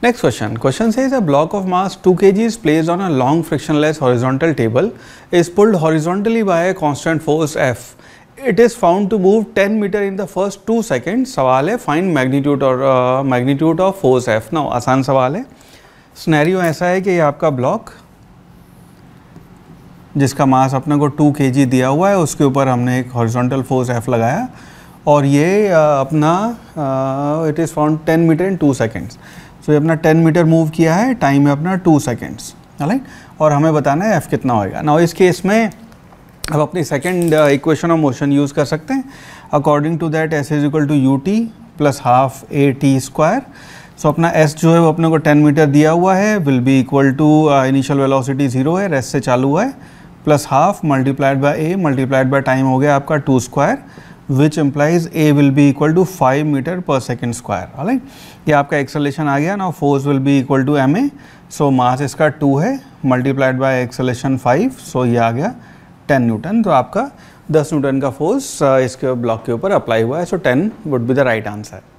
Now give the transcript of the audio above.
Next question. Question says a block of mass 2 kg is placed on a long frictionless horizontal table is pulled horizontally by a constant force F. It is found to move 10 meter in the first 2 seconds. सवाल है find magnitude और magnitude of force F. Now आसान सवाल है scenario ऐसा है कि ये आपका ब्लॉक जिसका मास अपने को 2 kg दिया हुआ है उसके ऊपर हमने एक हॉरिजॉन्टल फोर्स F लगाया और ये अपना it is from ten meter in two seconds so ये अपना टेन मीटर मूव किया है टाइम है अपना टू सेकेंड्स राइट और हमें बताना है एफ़ कितना होएगा ना इस केस में अब अपनी second equation of motion use कर सकते हैं according to that S is equal to U T plus half A T square so अपना एस जो है वो अपने को 10 मीटर दिया हुआ है will be equal to initial velocity zero है रेस्ट से चालू हुआ है plus half multiplied by A multiplied by time हो गया आपका two square which implies A will be equal to five meter per second square right ये आपका एक्सलेशन आ गया ना force will be equal to M A so mass इसका two है multiplied by acceleration five so ये आ गया टेन न्यूटन तो आपका दस न्यूटन का फोर्स uh, इसके ब्लॉक के ऊपर अप्लाई हुआ है so ten would be the right answer